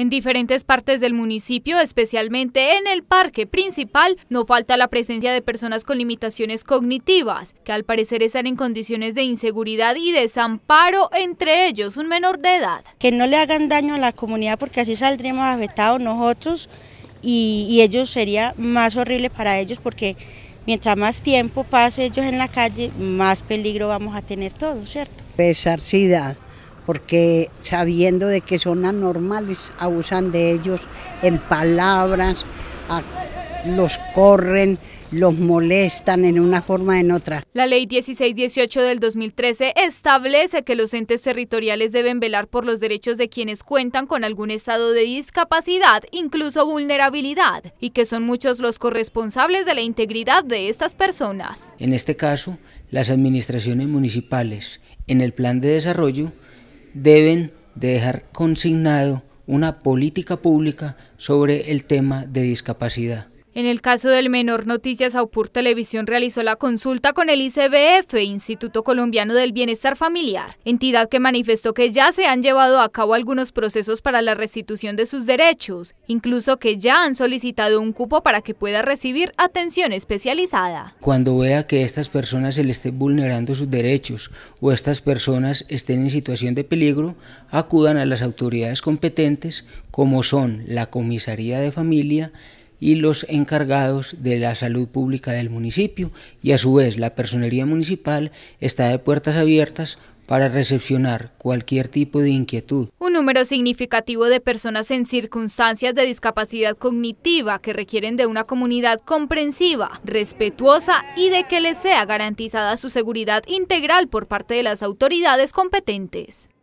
En diferentes partes del municipio, especialmente en el parque principal, no falta la presencia de personas con limitaciones cognitivas, que al parecer están en condiciones de inseguridad y desamparo, entre ellos un menor de edad. Que no le hagan daño a la comunidad porque así saldremos afectados nosotros y, ellos sería más horrible para ellos porque mientras más tiempo pase ellos en la calle, más peligro vamos a tener todos, ¿cierto? porque sabiendo de que son anormales, abusan de ellos en palabras, los corren, los molestan en una forma o en otra. La ley 1618 del 2013 establece que los entes territoriales deben velar por los derechos de quienes cuentan con algún estado de discapacidad, incluso vulnerabilidad, y que son muchos los corresponsables de la integridad de estas personas. En este caso, las administraciones municipales, en el plan de desarrollo, deben dejar consignado una política pública sobre el tema de discapacidad. En el caso del menor, Noticias Aupur Televisión realizó la consulta con el ICBF, Instituto Colombiano del Bienestar Familiar, entidad que manifestó que ya se han llevado a cabo algunos procesos para la restitución de sus derechos, incluso que ya han solicitado un cupo para que pueda recibir atención especializada. Cuando vea que estas personas se le esté vulnerando sus derechos o estas personas estén en situación de peligro, acudan a las autoridades competentes como son la Comisaría de Familia, y los encargados de la salud pública del municipio y a su vez la personería municipal está de puertas abiertas para recepcionar cualquier tipo de inquietud. Un número significativo de personas en circunstancias de discapacidad cognitiva que requieren de una comunidad comprensiva, respetuosa y de que les sea garantizada su seguridad integral por parte de las autoridades competentes.